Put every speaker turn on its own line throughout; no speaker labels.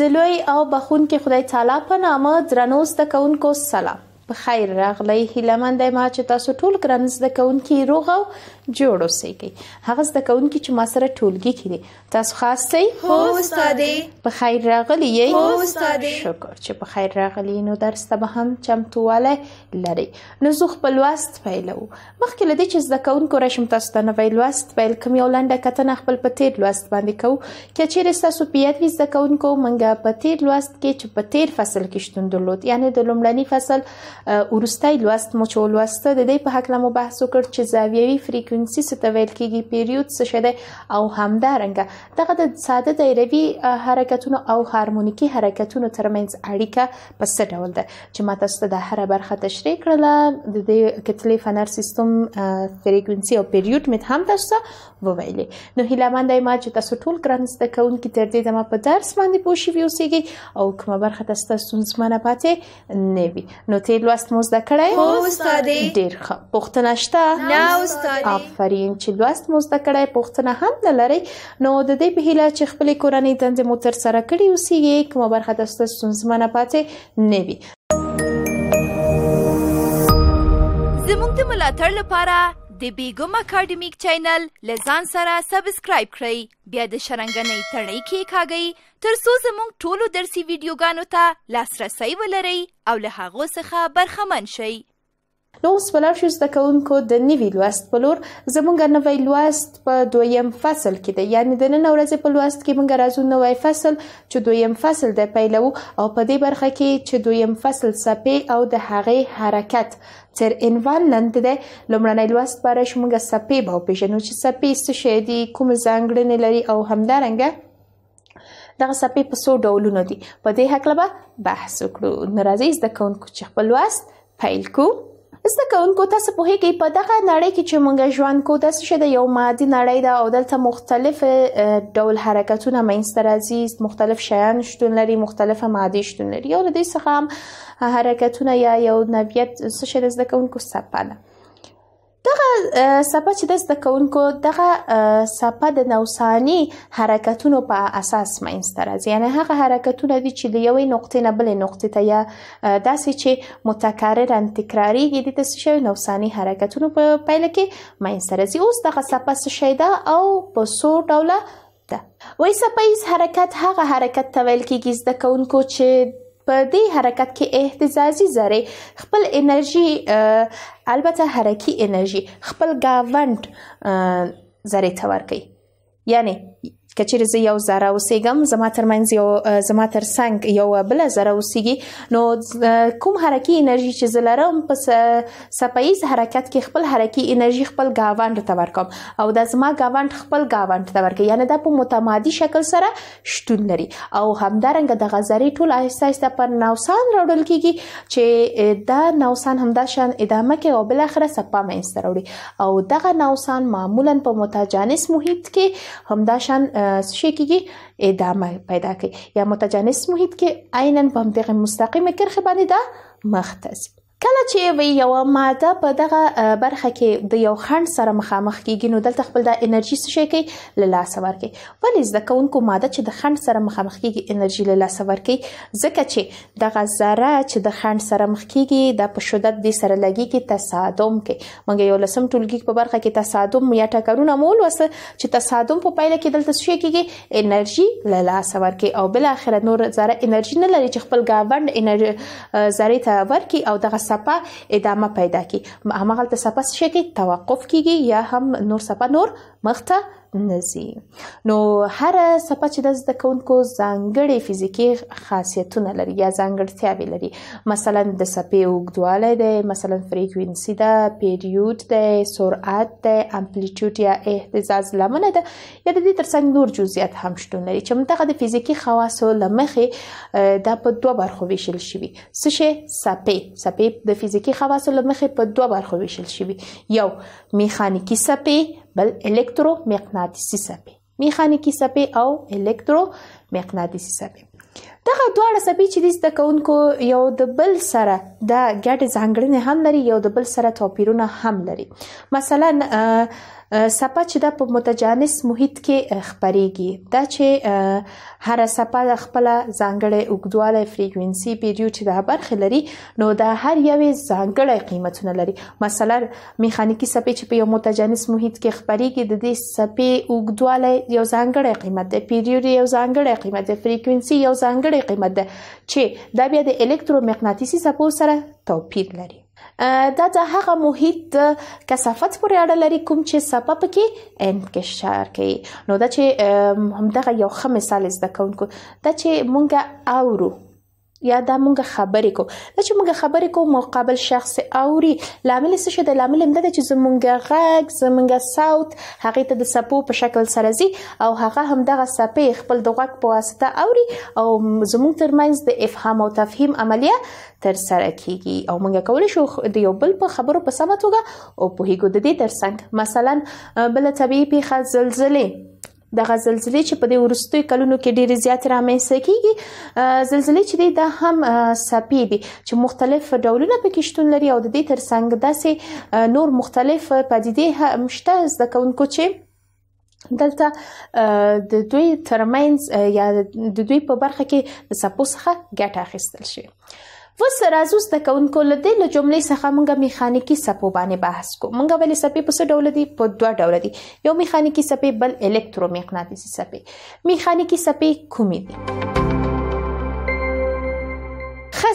د لوی او بخون کې خدای تعالی په نامه درنو زده کوونکو سلام په خیر راغلی هیله مند ما چې تاسو ټول ګران زده کوونکي روغ او جوړ اوسئ هغه زده کوونکي چې ما سره ټولګي کړي تاسو خاص سي هو استادې په خیر راغلی یې هو استادې شکر چې په خیر راغلی نو درس ته به هم چمتواله لري نو زه خپل واست پیلو مخکې لدې چې زده کوونکو راشم تاسو ته نوې واست پیل کوم یو لنډه کتنه خپل په تیر واست باندې کوو چې چیرې تاسو پیات وي زده کوونکو منګه په تیر واست کې چې په تیر فصل کې شتون درلود یعنی د لومړني فصل ورستۍ لوست مو چې ولوسته د دې په حق لمو بحث وکړ چې زاویوي فریکوئنسي څه ته ویل کیږي پیریود څه شته او همدارنګه دغه د ساده دایروي حرکتونو او هارمونیکي حرکتونو ترمنځ اړیکه په څه ډول ده چې ماته ست د هر برخه تشریح کړله د دې کتلې فنر سیستم فریکوئنسي او پیریود مت هم تاسو وویلې نو هیله مند ما چې تاسو ټول ګران زده کوونکي تر دې دمه په درس باندې پوه شئ او کومه برخه تاسو ستونزمنه پاتې نه وي نو تیر لوست مو زده کړی هو استادې ډیر ښه پوښتنه شته نه استادې آفرین چې لوست مو زده کړی پوښتنه هم نه لري نو د دې په هیله چې خپل کورنۍ دندې مو تر سره کړی اوسئ کومه برخه د ستونزمنه پاتې نه وي زموږ د ملاتړ لپاره د بیګم اکیډمیک چینل لزان سره سبسکرایب کړئ بیا د شرنګنۍ تړۍ کې کاږئ تر څو زموږ ټولو درسي ویډیوګانو ته لاسرسی ولرئ او له هغو څخه برخمن شئ نو اوس به لاړ شو زده کوونکو د نوي لوست په لور زمونږ نوی لوست په دویم فصل کې دی یعنې د نن ورځې په لوست کې موږ راځو نوی فصل چې دویم فصل دی پیلوو او په دې برخه کې چې دویم فصل څپې او د هغې حرکت تر عنوان لاندې دی لومړنی لوست په اړه چې موږ څپې به وپېژنو چې څپې څه شی دي کومې ځانګړنې لري او همدارنګه دغه څپې په څو ډولونو دي په دې هکله به بحث وکړو نو راځئ زده کوونکو چې خپل لوست پیل کړو زده کوونکو تاسو په هیګي په دغه نړۍ کې چې مونږ ژوند کو داسې شه د یو مادي نړۍ ده او دلته مختلف ډول حرکتونه مینستر عزیز مختلف شیان شتون لري مختلفه ماده شتون لري او د دې څخه هم حرکتونه یا یو نویت څه شه زده کوونکو سپاله دغه سپه چې د زده کوونکو دغه سپه د نوساني حرکتونو په اساس مینځته راځي یعنی هغه حرکتونه دي چې د یوې نقطې نه بلې نقطې ته یا داسې چې متکررا تکراریږي د داسې شوي نوساني حرکتونو په پایله کې مینځته راځي اوس دغه سپه څه شی ده او په څو ډوله ده وایي سپه حرکت هغه حرکت ته ویل کېږي زده کوونکو چې په دې حرکت کې اهتزازي ذرې خپل انرژي البته حرکي انرژي خپل گاوند ذرې ته ورکوي یعنی کچیر زه یو زره اوسېږم زما ترمنځ یو زما تر څنګ یو بل زره اوسېږي نو کوم حرکي انرژي چې زلرم پس سپایز حرکت کې خپل حرکي انرژي خپل گاوند ته ورکم او د زما گاوند خپل گاوند ته ورکې یعنی د په متمادي شکل سره شتون لري او همدارنګه د غزري ټول آهسته آهسته پر نوسان راوړل کیږي چې دا نوسان همدا شان ادامه کوي او بل اخره سپا مې استروړي او دغه نوسان معمولا په متجانس محیط کې همدا شان څه کیږي ادامه پیدا کوي یا متجانس محیط کې عینن په همدغه مستقیمه کرښه باندې دا مختص کله چې یو ماده په دغه برخه کې د یو خند سره مخامخ کیږي نو دلته خپل د انرژي څه شي کوي له لاس ورکي ولې زده کوونکو ماده چې د خند سره مخامخ کیږي انرژي له لاس ورکي ځکه چې دغه ذره چې د خند سره مخ کیږي د په شدت دي سره لګيږي تصادم کوي مونږ یو لسم ټولګي په برخه کې تصادم یا ټکرونه مول وسه چې تصادم په پایله کې دلته شي کېږي انرژي له لاس ورکي او بل اخر نور ذره انرژي نه لري چې خپل گاوند انرژي ذره ته ورکي او دغه سپه ادامه پیدا کی همغه ته سپه شي کې توقف کیږي یا هم نور سپه نور مخته نزي نو هر صفه چې د زده کوونکو ځانګړي فزیکی خاصیتونه لري یا ځانګړتیاوې لري مثلا د صفې اوږدوالی دی مثلا فریکوینسي ده پیریود دی سرعت دی امپلیټیوډ یا اهتزاز لمنه ده یا د دې ترڅنګ نور جزئیات هم شتون لري چې متغه د فزیکی خواصو لمخې دا په دوه برخو ویشل شوی څه شي صفې صفې د فزیکی خواصو لمخې په دوه برخو ویشل شوی یو میخانیکی صفې بل الكترومغناطيسي سابي ميخانيكي سابي أو الكترومغناطيسي سابي دغه دواړه څپې چې د زده کوونکو یو د بل سره د ګډې ځانګړنې هم لري یو د بل سره توپیرونه هم لري مثلا سپه چې د په متجانس محیط کې خبريږي دا چې هر سپه خپل ځانګړې اوګدواله فریکوئنسي پیریود چې د برخې لري نو دا هر یوې ځانګړې قیمتونه لري مثلا میخانیکی سپه چې په یو متجانس محیط کې خبريږي د دې سپه اوګدواله یو ځانګړې قیمت د پیریود یو ځانګړې قیمت د فریکوئنسي یو ځانګړې ځانګړی قیمت ده چې دا بیا د الکترومغناطیسي څپو سره توپیر لري دا د هغه محیط کثافت پورې اړه لري کوم چې سپه پکې انکشار کوي نو دا چې همدغه یو ښه مثال زده کوونکو دا چې مونږ اورو یا دا مونږه خبرې کو دا چې مونږه خبرې کو مقابل شخص اوري لامل څه شي د لامل هم ده چې زمونږه غږ زمونږه صوت هغه ته د سپو په شکل سره زی او هغه هم دغه سپې خپل د غږ په واسطه اوري او زمونږ ترمنځ د افهام او تفهیم عملیه تر سره کیږي او مونږه کولی شو د یو بل په خبرو په سمه توګه او په هیګو د دې ترڅنګ مثلا بل طبيعي پیښه زلزلې دغه زلزلې چې په دې ورستوي کلونو کې ډېر زیات رامنځته کیږي زلزلې چې د هم سپی دي چې مختلف ډولونه پکې شتون لري او د دې ترڅنګ داسې نور مختلف پدیدې هم شته زده کوونکو چې دلته د دوی ترمنز یا د دوی په برخه کې د سپوسخه ګټه اخیستل شي وس راځو زده کوونکو له دې له جملې څخه موږ میخانیکی څپو باندې بحث کوو موږ ولې څپې په څه ډول دي په دوه ډول دي یو میخانیکی څپې بل الکترومغناطیسي څپې میخانیکی څپې کومې دي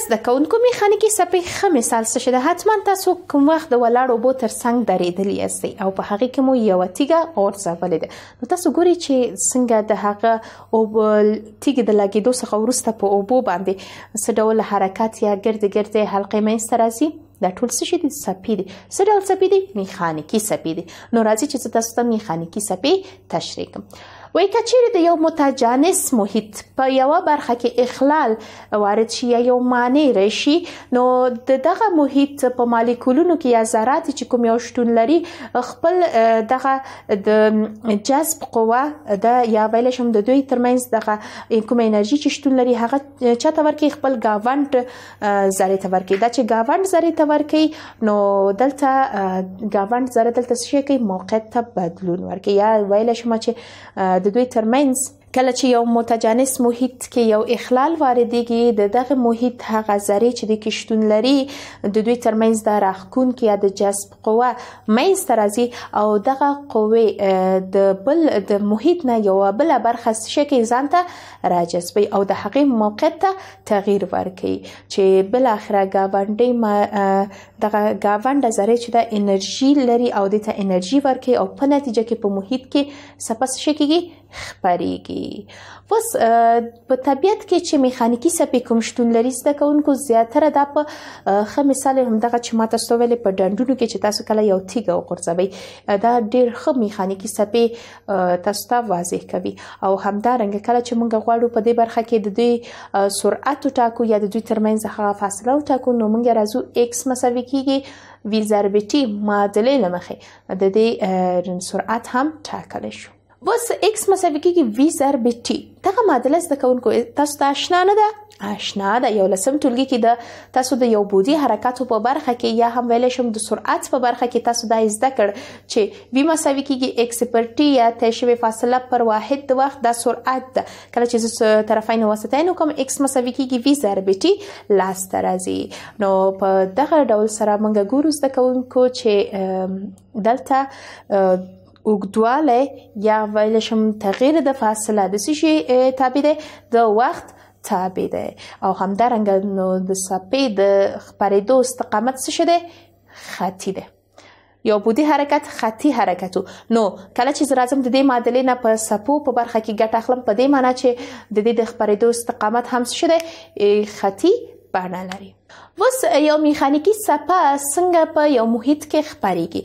زده کوونکو میخانیکي څپې ښه مثال څه ده حتما تاسو کوم وخت د ولاړ اوبو تر څنګ درېدلی یاستئ او په هغې کې مو یوه تیږه غورځولې ده نو تاسو ګورئ چې څنګه د هغه اوبو تیږې د لګېدو څخه وروسته په اوبو باندې څه ډول حرکت یا ګرد ګرد حلقې منځته راځي دا ټول څه شي دي سپې دي څه ډول سپې دي میخانیکي سپې دي نو راځي چې تاسو ته میخانیکي سپې تشریح کوم وایي که چیرې د یو متجانس محیط په یوه برخه کې اخلال وارد شي یا یو مانع راشي نو د دغه محیط په مالیکولونو کې یا ذرات چې کوم یو شتون لري خپل دغه د جذب قوه د یا ویل شم د دوی ترمنځ دغه کوم انرژي چې شتون لري هغه چاته ورکی خپل گاوند ذره ته ورکی دا چې گاوند ذره ته ورکی نو دلته گاوند ذره دلته شي کې موقعیت ته بدلون ورکی یا ویل شم چې graduate means. کله چې یو متجانس محیط کې یو اخلال واردېږي د دغه محیط هغه ذره چې د کشتون لري د دوی ترمنځ د راخکون کې یا د جذب قوه مې سترازي او دغه قوه د بل د محیط نه یو بل برخه شکل ځان ته راجذبي او د حقې موقعیت ته تغییر ورکړي چې بل اخره گاونډي ما دغه گاونډ ذره چې د انرژي لري او د ته انرژي ورکړي او په نتیجه کې په محیط کې سپس شکیږي خبريږي اوس په طبیعت کې چې میخانیکی څپې کوم شتون لري زده کوونکو زیاتره دا په خه مثال هم دغه چې ماته سوال په ډندونو کې چې تاسو کله یو تیګه وقرځوي دا ډیر خه میخانیکی څپې تاسو ته واضح کوي او همدارنګه کله چې موږ غواړو په دې برخه کې د دوی سرعت ټاکو یا د دوی ترمنځ هغه فاصله ټاکو نو موږ راځو x مساوي کیږي وی ضرب ټی معادله لمخه د دې سرعت هم ټاکل شو بس x مساوي کېږي v ضرب t دغه معادله زده کوونکو تاسو ته آشنا نه ده آشنا ده یو لسم ټولګي کې د تاسو د یو بودی حرکتو په برخه کې یا هم ویلی شم د سرعت په برخه کې تاسو دا زده کړ چې v مساوي کېږي x پر t یا طی شوې فاصله پر واحد د وخت د سرعت ده کله چې زه طرفین وسطین کوم x مساوي کېږي v ضرب t لاسته راځي نو په دغه ډول سره موږ ګورو زده کوونکو چې دلته اوږدوالی یا ویلشم تغییر د فاصله د سشي تابع دی د وخت تابع دی او همدارنګه نو د سپې د خپرېدو استقامت څه شده خطي دی یو بودی حرکت خطي حرکتو نو کله چې زرازم د دې معادلې نه په سپو په برخه کې ګټه اخلم په دې معنی چې د دې د خبرېدو استقامت هم شته خطي بڼه لري اوس یو میخانیکی سپه څنګه په یو محیط کې خپريږي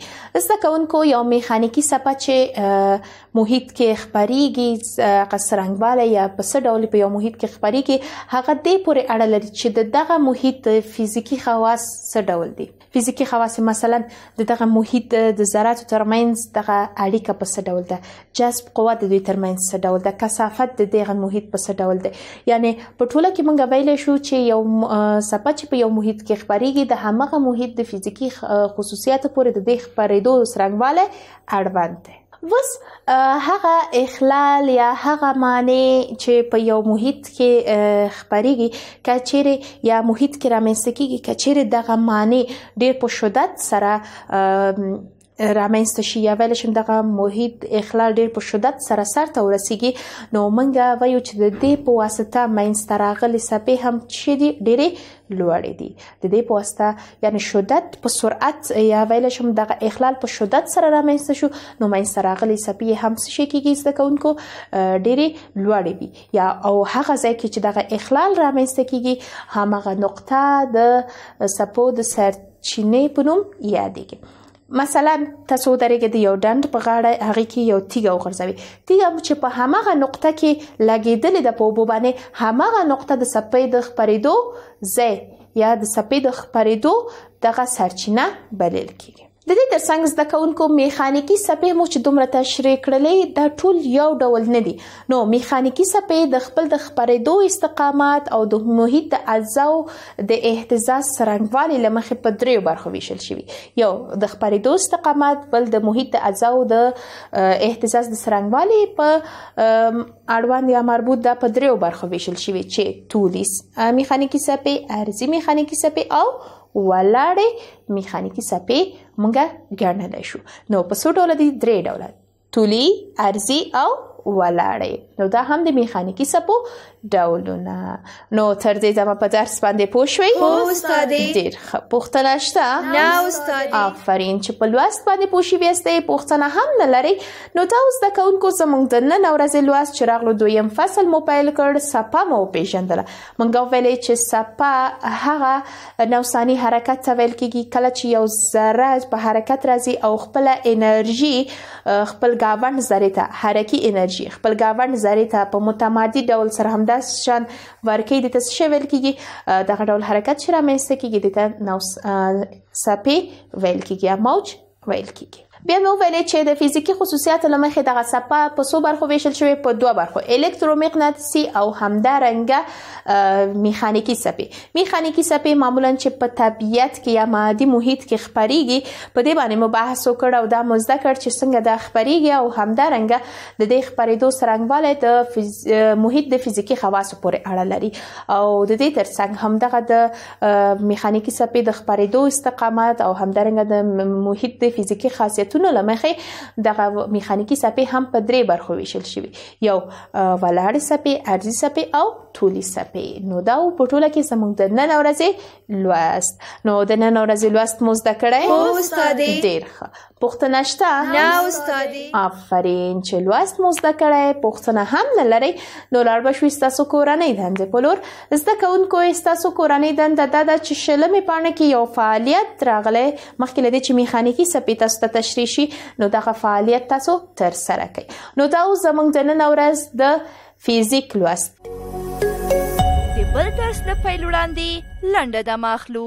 زده کوونکو یو میخانیکی سپه چې محیط کې خپريږي قصرنګواله یا په څه ډول په یو محیط کې خپريږي هغه دې پورې اړه لري چې دغه محیط فزیکی خواص څه ډول دي فزیکی خواص مثلا دغه محیط د ذرات ترمنځ دغه اړیکه په څه ډول ده جذب قوه د دوی ترمنځ څه ډول ده کثافت د دغه محیط په څه ډول ده یعنی په ټوله کې مونږ ویلې شو چې یو سپه چې چې په یو محیط کې خبريږي د همغه محیط د فزیکی خصوصیت پورې د دې خبرېدو سرنګواله اړوند دی وس هغه اخلال یا هغه معنی چې په یو محیط کې خبريږي کچېره یا محیط کې رامنځته کیږي کچېره دغه معنی ډېر په شدت سره رامنځته شي یا ویل شم دغه محیط اخلال ډیر په شدت سره سرته ورسیږي نو موږ وایو چې د دې په واسطه منځ راغلي سپې هم چې دي ډېری لوړې دي د دې په واسطه یعنی شدت په سرعت یا ویل شم دغه اخلال په شدت سره رامنځته شو نو منځ راغلي سپی هم څه شي کېږي زده کوونکو ډېری لوړې وي یا او هغه ځای کې چې دغه اخلال رامنځته کېږي همغه نقطه د سپو د سرچینې په نوم یادېږي مثلا تاسو درېګه د یو ډند په غاړه هغه کې یو تیګه وغورځوي تیګه چې په همغه نقطه کې لګیدل د پوبو باندې همغه نقطه د سپې د خپرېدو ځای یا د سپې د خپرېدو دغه سرچینه بلل کیږي د دې ترڅنګ زده کوونکو میخانیکی صفې مو چې دومره تشریح کړلې دا ټول یو ډول نه دي نو میخانیکی صفې د خپل د خبرېدو استقامت او د محیط د اجزاو د اهتزاز سرنګوالي لمخې په دریو برخو ویشل شوی یو د خبرېدو استقامت بل د محیط د اجزاو د اهتزاز د سرنګوالي په اړوند یا مربوط د په دریو برخو ویشل شوی چې طولیس میخانیکی صفې عرضي میخانیکی صفې او ولاړې میخانیکی څپې مونږ ګڼلی شو نو په څو ډول دي درې ډول طولي ارزي او ولاړې نو دا هم د میخانیکی سپو ډولونه نو تر دې زما په درس باندې پوه شوي هو استاد ډیر پوښتنه شته نه استاد آفرین چې په لوست باندې پوه شي بیاستې پوښتنه هم نه لري نو تاسو د کونکو زمونږ د نن ورځې لوست چې راغلو دویم فصل مو پیل کړ سپا مو پیژندله مونږ ویلې چې سپا هغه نوسانی حرکت ته ویل کیږي کله چې یو ذره په حرکت راځي او خپل انرژي خپل گاوند ذره ته حرکت انرژي کولای شي خپل گاوند ذری ته په متمادي ډول سره همداس شان ورکې د تاسو شول کیږي دغه ډول حرکت شرمسته کیږي د نو سپې ویل کیږي موج ویل کیږي بیا مې وویل چې د فزیکی خصوصیات لمخې دغه صفه په څو برخو ویشل شوی په دوه برخو الکترومغناطیسي او همدارنګه میخانیکی صفې میخانیکی صفې معمولا چې په طبیعت کې یا مادي محیط کې خپریږي په دې باندې مو بحث وکړ او دا مزده کړ چې څنګه دا خپریږي او همدارنګه د دې خپرېدو سرنګواله د فز... محیط د فزیکی خواصو پورې اړه لري او د دې ترڅنګ هم دغه د میخانیکی صفې د خپرېدو استقامت او همدارنګه د محیط د فزیکی خاصیت شرایطونو لمخې دغه میخانیکی څپې هم په درې برخو ویشل شوي یو ولاړې څپې ارزي څپې او ټولي صفې نو دا په ټوله کې زموږ د نن ورځې لوست نو د نن ورځې لوست مو زده کړی هو استاد ډیر ښه پوښتنه شته نه استاد آفرین چې لوست مو زده کړی پوښتنه هم نه لري نو لار بشوي ستاسو کورنۍ دندې په لور زده کوونکو ستاسو کورنۍ دنده دا ده چې شلمې پاڼه کې یو فعالیت راغلی مخکې لدې چې میخانیکی صفې تاسو ته تشریح شي نو دغه فعالیت تاسو تر سره کوي نو دا زموږ د نن ورځ د فزیک لوست د بل درس نه پیل وړاندې لنډه دمه اخلو